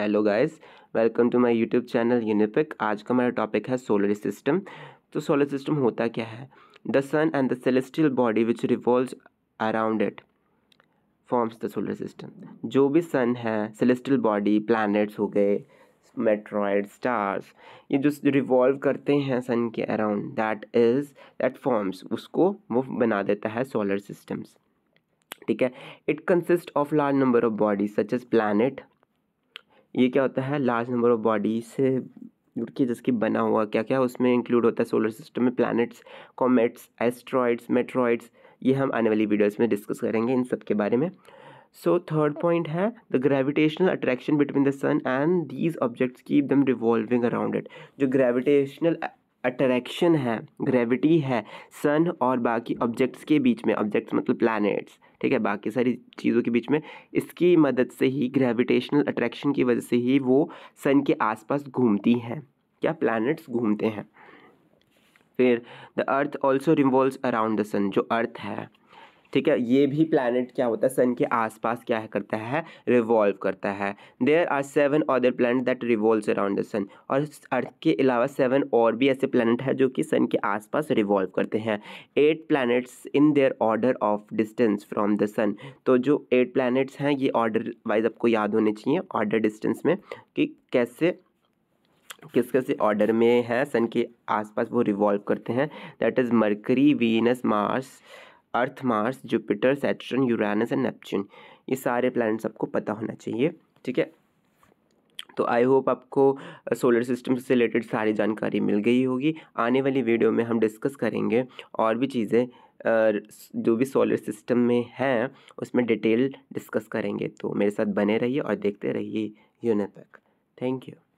hello guys welcome to my YouTube channel Unipic आज का मेरा टॉपिक है सोलर सिस्टम तो सोलर सिस्टम होता क्या है the sun and the celestial body which revolve around it forms the solar system जो भी सन है सेलेस्टियल बॉडी प्लैनेट्स हो गए मेट्रॉइड स्टार्स ये जो रिवॉल्व करते हैं सन के around that is that forms उसको वो बना देता है सोलर सिस्टम्स ठीक है it consist of large number of bodies such as planet ये क्या होता है लार्ज नंबर ऑफ बॉडीज से जुड़ के जिसकी बना हुआ क्या क्या उसमें इंक्लूड होता है सोलर सिस्टम में प्लानट्स कॉमेट्स एस्ट्रॉयड्स मेट्रॉइड्स ये हम आने वाली वीडियोस में डिस्कस करेंगे इन सब के बारे में सो थर्ड पॉइंट है the gravitational attraction between the sun and these objects keep them revolving around it जो ग्रेविटेशनल अट्रैक्शन है ग्रेविटी है सन और बाकी ऑब्जेक्ट्स के बीच में ऑब्जेक्ट्स मतलब प्लानट्स ठीक है बाकी सारी चीज़ों के बीच में इसकी मदद से ही ग्रेविटेशनल अट्रैक्शन की वजह से ही वो सन के आसपास घूमती हैं क्या प्लानट्स घूमते हैं फिर the earth also revolve around the sun जो अर्थ है ठीक है ये भी प्लानट क्या होता है सन के आसपास क्या है करता है रिवॉल्व करता है there are seven other planet that revolve around the sun और अर्थ के अलावा सेवन और भी ऐसे प्लानट हैं जो कि सन के आसपास रिवॉल्व करते हैं eight planets in their order of distance from the sun तो जो एट प्लानट्स हैं ये ऑर्डर वाइज आपको याद होने चाहिए ऑर्डर डिस्टेंस में कि कैसे किस किस ऑर्डर में है सन के आसपास वो रिवॉल्व करते हैं that is Mercury Venus Mars Earth Mars Jupiter Saturn Uranus and Neptune ये सारे प्लैनेट्स आपको पता होना चाहिए ठीक है तो आई होप आपको सोलर सिस्टम से रिलेटेड सारी जानकारी मिल गई होगी आने वाली वीडियो में हम डिस्कस करेंगे और भी चीज़ें जो भी सोलर सिस्टम में हैं उसमें डिटेल डिस्कस करेंगे तो मेरे साथ बने रहिए और देखते रहिए यूनिपैक थैंक यू